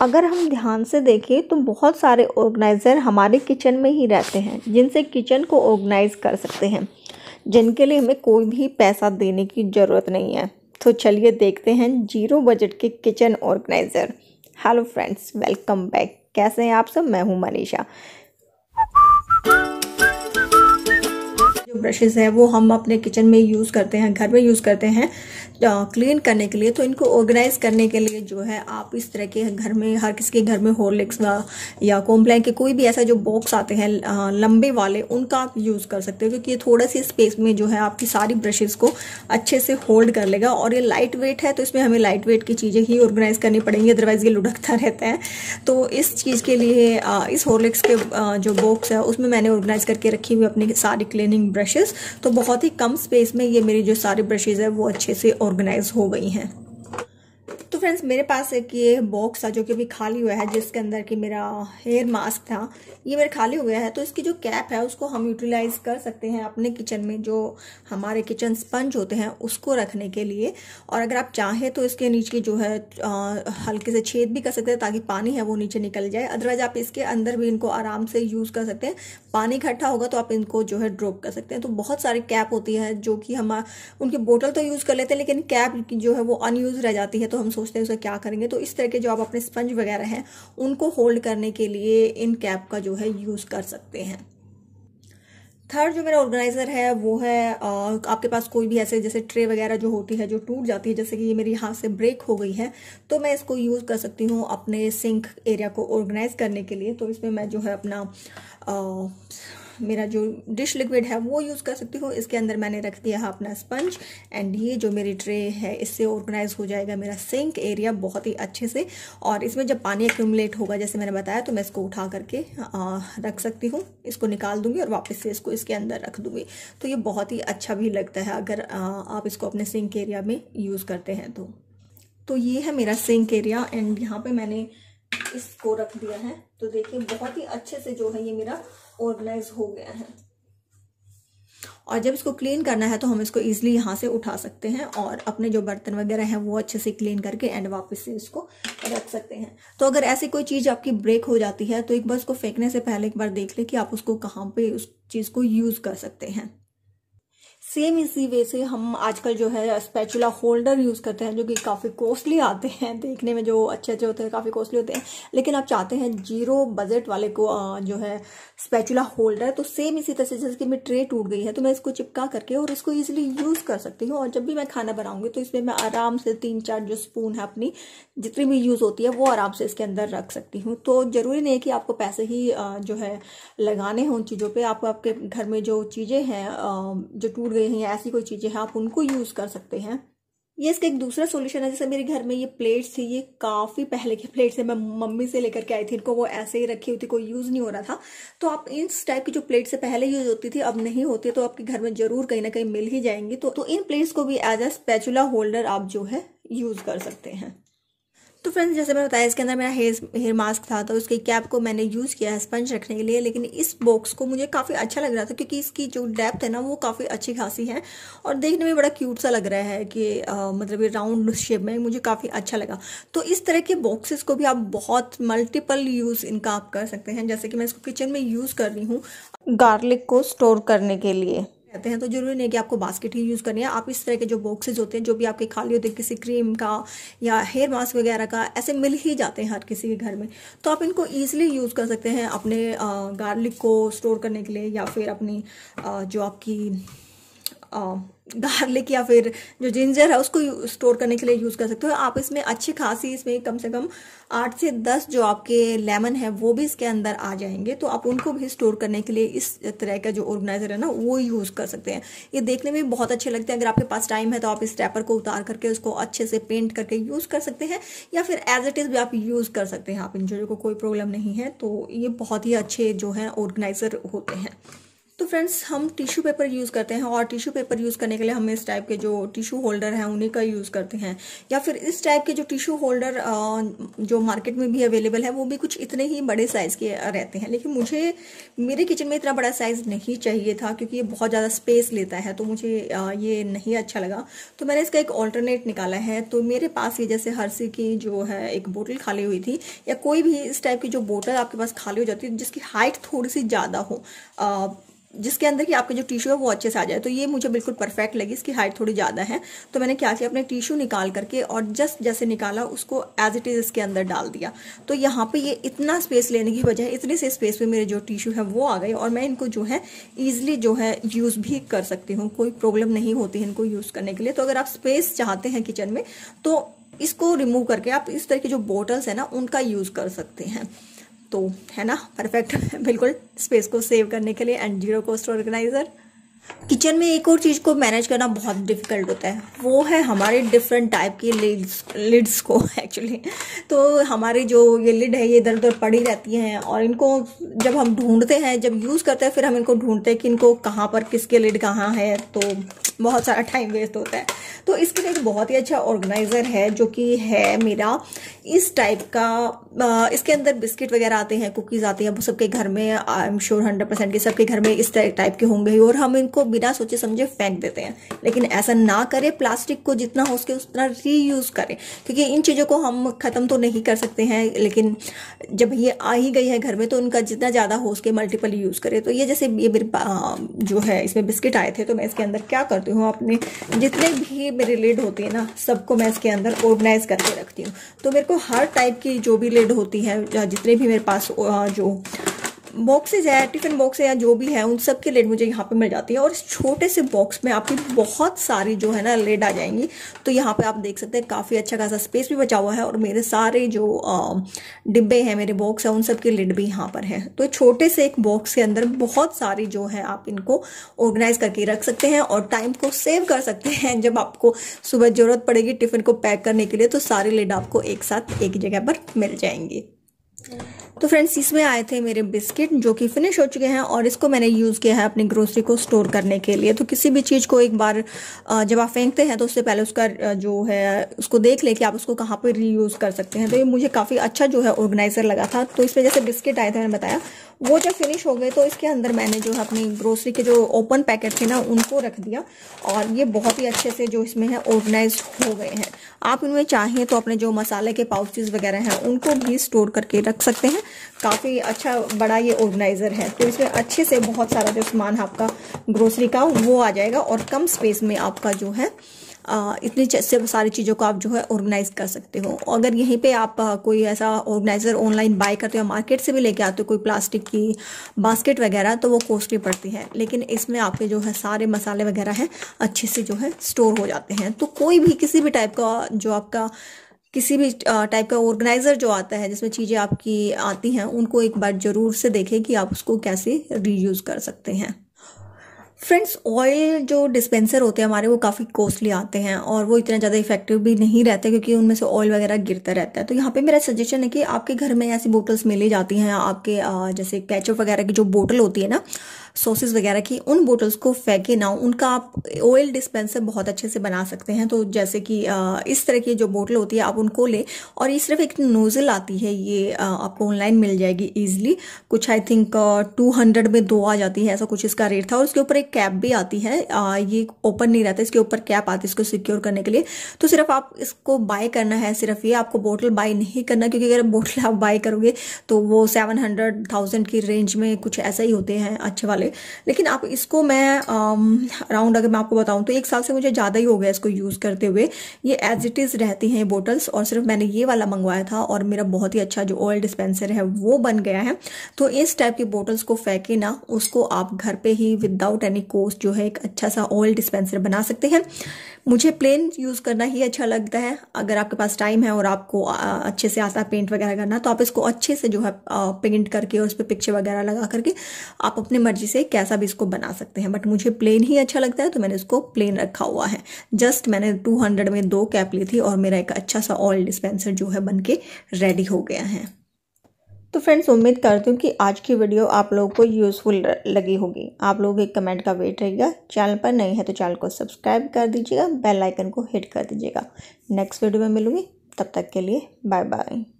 अगर हम ध्यान से देखें तो बहुत सारे ऑर्गेनाइज़र हमारे किचन में ही रहते हैं जिनसे किचन को ऑर्गेनाइज़ कर सकते हैं जिनके लिए हमें कोई भी पैसा देने की ज़रूरत नहीं है तो चलिए देखते हैं जीरो बजट के kitchen organizer hello friends welcome back कैसे हैं आप सब मैं हूं मनीषा ब्रशेज़ हैं वो हम अपने किचन में यूज़ करते हैं घर में यूज़ करते हैं क्लीन करने के लिए तो इनको ऑर्गेनाइज करने के लिए जो है आप इस तरह के घर में हर किसी के घर में हॉर्लिक्स या कॉम्प्लैन के कोई भी ऐसा जो बॉक्स आते हैं लंबे वाले उनका आप यूज़ कर सकते हो क्योंकि ये थोड़ा सी स्पेस में जो है आपकी सारी ब्रशेज़ को अच्छे से होल्ड कर लेगा और ये लाइट वेट है तो इसमें हमें लाइट वेट की चीज़ें ही ऑर्गेनाइज करनी पड़ेंगी अदरवाइज़ ये लुढ़कता रहता है तो इस चीज़ के लिए इस हॉर्लिक्स के जो बॉक्स है उसमें मैंने ऑर्गेनाइज करके रखी हुई अपनी सारी क्लिनिंग ब्रश ब्रशेज तो बहुत ही कम स्पेस में ये मेरी जो सारे ब्रशेज़ है वो अच्छे से ऑर्गेनाइज हो गई हैं फ्रेंड्स मेरे पास एक ये बॉक्स था जो कि अभी खाली हुआ है जिसके अंदर कि मेरा हेयर मास्क था ये मेरा खाली हो गया है तो इसकी जो कैप है उसको हम यूटिलाइज कर सकते हैं अपने किचन में जो हमारे किचन स्पंज होते हैं उसको रखने के लिए और अगर आप चाहें तो इसके नीचे जो है हल्के से छेद भी कर सकते हैं ताकि पानी है वो नीचे निकल जाए अदरवाइज आप इसके अंदर भी इनको आराम से यूज़ कर सकते हैं पानी इकट्ठा होगा तो आप इनको जो है ड्रॉप कर सकते हैं तो बहुत सारी कैप होती है जो कि हम उनकी बोटल तो यूज़ कर लेते हैं लेकिन कैप जो है वो अनयूज़ रह जाती है तो हम सोच सोचते हैं उसका क्या करेंगे तो इस तरह के जो आप अपने स्पंज वगैरह हैं उनको होल्ड करने के लिए इन कैप का जो है यूज़ कर सकते हैं थर्ड जो मेरा ऑर्गेनाइज़र है वो है आ, आपके पास कोई भी ऐसे जैसे ट्रे वगैरह जो होती है जो टूट जाती है जैसे कि ये मेरी हाथ से ब्रेक हो गई है तो मैं इसको यूज़ कर सकती हूँ अपने सिंक एरिया को ऑर्गेनाइज करने के लिए तो इसमें मैं जो है अपना आ, मेरा जो डिश लिक्विड है वो यूज़ कर सकती हूँ इसके अंदर मैंने रख दिया है अपना स्पंज एंड ये जो मेरी ट्रे है इससे ऑर्गेनाइज हो जाएगा मेरा सिंक एरिया बहुत ही अच्छे से और इसमें जब पानी एक्यूमलेट होगा जैसे मैंने बताया तो मैं इसको उठा करके आ, रख सकती हूँ इसको निकाल दूंगी और वापस से इसको इसके अंदर रख दूंगी तो ये बहुत ही अच्छा भी लगता है अगर आ, आप इसको अपने सिंक एरिया में यूज़ करते हैं तो तो ये है मेरा सिंक एरिया एंड यहाँ पे मैंने इसको रख दिया है तो देखिए बहुत ही अच्छे से जो है ये मेरा ऑर्गेनाइज हो गया है और जब इसको क्लीन करना है तो हम इसको इजिली यहाँ से उठा सकते हैं और अपने जो बर्तन वगैरह हैं वो अच्छे से क्लीन करके एंड वापस से इसको रख सकते हैं तो अगर ऐसी कोई चीज़ आपकी ब्रेक हो जाती है तो एक बार उसको फेंकने से पहले एक बार देख ले कि आप उसको कहाँ पे उस चीज़ को यूज़ कर सकते हैं सेम इसी वे से हम आजकल जो है स्पैचुला होल्डर यूज करते हैं जो कि काफी कॉस्टली आते हैं देखने में जो अच्छे अच्छे होते हैं काफी कॉस्टली होते हैं लेकिन आप चाहते हैं जीरो बजट वाले को जो है स्पैचुला होल्डर तो सेम इसी तरह से जैसे कि मेरी ट्रे टूट गई है तो मैं इसको चिपका करके और इसको ईजिली यूज कर सकती हूँ और जब भी मैं खाना बनाऊंगी तो इसमें मैं आराम से तीन चार जो स्पून है अपनी जितनी भी यूज होती है वो आराम से इसके अंदर रख सकती हूँ तो जरूरी नहीं है कि आपको पैसे ही जो है लगाने हैं उन चीजों पर आपको आपके घर में जो चीजें हैं जो टूट गई हैं या ऐसी कोई चीज़ें हैं आप उनको यूज़ कर सकते हैं ये इसका एक दूसरा सोल्यूशन है जैसे मेरे घर में ये प्लेट्स थी ये काफ़ी पहले के प्लेट्स है मैं मम्मी से लेकर के आई थी इनको वो ऐसे ही रखी हुई थी कोई यूज़ नहीं हो रहा था तो आप इस टाइप की जो प्लेट से पहले यूज होती थी अब नहीं होती तो आपके घर में जरूर कहीं ना कहीं मिल ही जाएंगी तो, तो इन प्लेट्स को भी एज ए स्पेचुला होल्डर आप जो है यूज़ कर सकते हैं तो फ्रेंड्स जैसे मैंने बताया इसके अंदर मेरा हेयर हेयर मास्क था तो उसके कैप को मैंने यूज़ किया है स्पंज रखने के लिए लेकिन इस बॉक्स को मुझे काफ़ी अच्छा लग रहा था क्योंकि इसकी जो डेप्थ है ना वो काफ़ी अच्छी खासी है और देखने में बड़ा क्यूट सा लग रहा है कि आ, मतलब ये राउंड शेप में मुझे काफ़ी अच्छा लगा तो इस तरह के बॉक्सेस को भी आप बहुत मल्टीपल यूज़ इनका आप कर सकते हैं जैसे कि मैं इसको किचन में यूज़ कर रही हूँ गार्लिक को स्टोर करने के लिए रहते हैं तो जरूरी नहीं कि आपको बास्केट ही यूज़ करनी है आप इस तरह के जो बॉक्सेज होते हैं जो भी आपके खाली होते हैं किसी क्रीम का या हेयर मास्क वगैरह का ऐसे मिल ही जाते हैं हर किसी के घर में तो आप इनको ईजिली यूज़ कर सकते हैं अपने गार्लिक को स्टोर करने के लिए या फिर अपनी जो आपकी गार्लिक या फिर जो जिंजर है उसको स्टोर करने के लिए यूज़ कर सकते हो आप इसमें अच्छी खासी इसमें कम से कम आठ से दस जो आपके लेमन है वो भी इसके अंदर आ जाएंगे तो आप उनको भी स्टोर करने के लिए इस तरह का जो ऑर्गेनाइज़र है ना वो यूज़ कर सकते हैं ये देखने में बहुत अच्छे लगते हैं अगर आपके पास टाइम है तो आप इस रैपर को उतार करके उसको अच्छे से पेंट करके यूज़ कर सकते हैं या फिर एज इट इज़ भी आप यूज़ कर सकते हैं आप इन चीज़ों को कोई प्रॉब्लम नहीं है तो ये बहुत ही अच्छे जो हैं ऑर्गेनाइज़र होते हैं तो फ्रेंड्स हम टिश्यू पेपर यूज़ करते हैं और टिश्यू पेपर यूज़ करने के लिए हम इस टाइप के जो टिश्यू होल्डर हैं उन्हीं का यूज़ करते हैं या फिर इस टाइप के जो टिश्यू होल्डर जो मार्केट में भी अवेलेबल है वो भी कुछ इतने ही बड़े साइज़ के रहते हैं लेकिन मुझे मेरे किचन में इतना बड़ा साइज़ नहीं चाहिए था क्योंकि ये बहुत ज़्यादा स्पेस लेता है तो मुझे ये नहीं अच्छा लगा तो मैंने इसका एक ऑल्टरनेट निकाला है तो मेरे पास ये जैसे हर्सी की जो है एक बोटल खाली हुई थी या कोई भी इस टाइप की जो बोटल आपके पास खाली हो जाती है जिसकी हाइट थोड़ी सी ज़्यादा हो जिसके अंदर कि आपका जो टिश्यू है वो अच्छे से आ जाए तो ये मुझे बिल्कुल परफेक्ट लगी इसकी हाइट थोड़ी ज़्यादा है तो मैंने क्या किया अपने टिश्यू निकाल करके और जस्ट जैसे निकाला उसको एज इट इज़ इसके अंदर डाल दिया तो यहाँ पे ये इतना स्पेस लेने की वजह इतने से स्पेस पे मेरे जो टिश्यू है वो आ गए और मैं इनको जो है ईजिली जो है यूज़ भी कर सकती हूँ कोई प्रॉब्लम नहीं होती है इनको यूज़ करने के लिए तो अगर आप स्पेस चाहते हैं किचन में तो इसको रिमूव करके आप इस तरह की जो बॉटल्स हैं ना उनका यूज़ कर सकते हैं तो है ना परफेक्ट बिल्कुल स्पेस को सेव करने के लिए and zero cost organizer kitchen में एक और चीज़ को मैनेज करना बहुत डिफ़िकल्ट होता है वो है हमारे डिफरेंट टाइप के लिड्स लिड्स को एक्चुअली तो हमारे जो ये लिड है ये इधर उधर पड़ी रहती हैं और इनको जब हम ढूंढते हैं जब यूज़ करते हैं फिर हम इनको ढूंढते हैं कि इनको कहाँ पर किसके लिड कहाँ है तो बहुत सारा टाइम वेस्ट होता है तो इसके लिए एक बहुत ही अच्छा ऑर्गेनाइज़र है जो कि है मेरा इस टाइप का इसके अंदर बिस्किट वगैरह आते हैं कुकीज़ आती हैं सबके घर में I am sure hundred percent के सबके घर में इस टाइप के होंगे और हम इन को बिना सोचे समझे फेंक देते हैं लेकिन ऐसा ना करें प्लास्टिक को जितना हो सके उतना रीयूज करें क्योंकि इन चीज़ों को हम ख़त्म तो नहीं कर सकते हैं लेकिन जब ये आ ही गई है घर में तो उनका जितना ज़्यादा हो सके मल्टीपल यूज़ करें तो ये जैसे ये मेरे हाँ, जो है इसमें बिस्किट आए थे तो मैं इसके अंदर क्या करती हूँ अपने जितने भी मेरे लिड होती है ना सबको मैं इसके अंदर ऑर्गेनाइज करके रखती हूँ तो मेरे को हर टाइप की जो भी लिड होती है जितने भी मेरे पास जो बॉक्सेज है टिफ़िन बॉक्स है या जो भी है उन सब के लेड मुझे यहाँ पे मिल जाती है और इस छोटे से बॉक्स में आपकी बहुत सारी जो है ना लेड आ जाएंगी तो यहाँ पे आप देख सकते हैं काफ़ी अच्छा खासा स्पेस भी बचा हुआ है और मेरे सारे जो डिब्बे हैं मेरे बॉक्स हैं उन सब के लेड भी यहाँ पर है तो छोटे से एक बॉक्स के अंदर बहुत सारी जो है आप इनको ऑर्गेनाइज करके रख सकते हैं और टाइम को सेव कर सकते हैं जब आपको सुबह ज़रूरत पड़ेगी टिफ़िन को पैक करने के लिए तो सारे लेड आपको एक साथ एक जगह पर मिल जाएंगी तो फ्रेंड्स इसमें आए थे मेरे बिस्किट जो कि फिनिश हो चुके हैं और इसको मैंने यूज़ किया है अपनी ग्रोसरी को स्टोर करने के लिए तो किसी भी चीज़ को एक बार जब आप फेंकते हैं तो उससे पहले उसका जो है उसको देख ले कि आप उसको कहाँ पर रीयूज़ कर सकते हैं तो ये मुझे काफ़ी अच्छा जो है ऑर्गेनाइज़र लगा था तो इसमें जैसे बिस्किट आए थे मैंने बताया वो जब फिनिश हो गए तो इसके अंदर मैंने जो है अपनी ग्रोसरी के जो ओपन पैकेट थे ना उनको रख दिया और ये बहुत ही अच्छे से जो इसमें है ऑर्गेनाइज हो गए हैं आप इनमें चाहें तो अपने जो मसाले के पाउचेज वगैरह हैं उनको भी स्टोर करके रख सकते हैं काफ़ी अच्छा बड़ा ये ऑर्गेनाइज़र है तो इसमें अच्छे से बहुत सारा जो सामान है आपका ग्रोसरी का वो आ जाएगा और कम स्पेस में आपका जो है इतनी से सारी चीज़ों को आप जो है ऑर्गेनाइज कर सकते हो अगर यहीं पे आप कोई ऐसा ऑर्गेनाइज़र ऑनलाइन बाय करते हो मार्केट से भी लेके आते हो कोई प्लास्टिक की बास्केट वगैरह तो वो कॉस्टली पड़ती है लेकिन इसमें आपके जो है सारे मसाले वगैरह हैं अच्छे से जो है स्टोर हो जाते हैं तो कोई भी किसी भी टाइप का जो आपका किसी भी टाइप का ऑर्गेनाइज़र जो आता है जिसमें चीज़ें आपकी आती हैं उनको एक बार ज़रूर से देखें कि आप उसको कैसे रीयूज़ कर सकते हैं फ्रेंड्स ऑयल जो डिस्पेंसर होते हैं हमारे वो काफ़ी कॉस्टली आते हैं और वो इतना ज़्यादा इफेक्टिव भी नहीं रहते क्योंकि उनमें से ऑयल वगैरह गिरता रहता है तो यहाँ पे मेरा सजेशन है कि आपके घर में ऐसी बोटल्स मिली जाती हैं आपके जैसे कैचअप वगैरह की जो बोटल होती है ना सॉसेस वगैरह की उन बोटल्स को फेंके ना उनका आप ऑयल डिस्पेंसर बहुत अच्छे से बना सकते हैं तो जैसे कि इस तरह की जो बोटल होती है आप उनको ले और ये सिर्फ एक नोज़ल आती है ये आपको ऑनलाइन मिल जाएगी ईजिली कुछ आई थिंक टू हंड्रेड में दो आ जाती है ऐसा कुछ इसका रेट था और उसके ऊपर एक कैप भी आती है ये ओपन नहीं रहता इसके ऊपर कैप आती है इसको सिक्योर करने के लिए तो सिर्फ आप इसको बाय करना है सिर्फ ये आपको बोटल बाय नहीं करना क्योंकि अगर बोटल आप बाय करोगे तो वो सेवन हंड्रेड थाउजेंड की रेंज में कुछ ऐसा ही होते हैं अच्छे वाले वाले लेकिन आप इसको मैं अराउंड अगर मैं आपको बताऊं तो एक साल से मुझे ज़्यादा ही हो गया इसको यूज़ करते हुए ये एज इट इज़ रहती हैं बोटल्स और सिर्फ मैंने ये वाला मंगवाया था और मेरा बहुत ही अच्छा जो ऑयल डिस्पेंसर है वो बन गया है तो इस टाइप की बोटल्स को फेंके ना उसको आप घर पर ही विदाउट एनी कोस्ट जो है एक अच्छा सा ऑयल डिस्पेंसर बना सकते हैं मुझे प्लेन यूज़ करना ही अच्छा लगता है अगर आपके पास टाइम है और आपको अच्छे से आता है पेंट वगैरह करना तो आप इसको अच्छे से जो है पेंट करके और उस पर पिक्चर वगैरह लगा करके आप अपनी मर्जी से कैसा भी इसको बना सकते हैं बट मुझे प्लेन ही अच्छा लगता है तो मैंने इसको प्लेन रखा हुआ है जस्ट मैंने 200 में दो कैप ली थी और मेरा एक अच्छा सा ऑयल डिस्पेंसर जो है बन के रेडी हो गया है तो फ्रेंड्स उम्मीद करती हूँ कि आज की वीडियो आप लोगों को यूज़फुल लगी होगी आप लोग एक कमेंट का वेट रहेगा चैनल पर नहीं है तो चैनल को सब्सक्राइब कर दीजिएगा बेल आइकन को हिट कर दीजिएगा नेक्स्ट वीडियो में मिलूंगी तब तक के लिए बाय बाय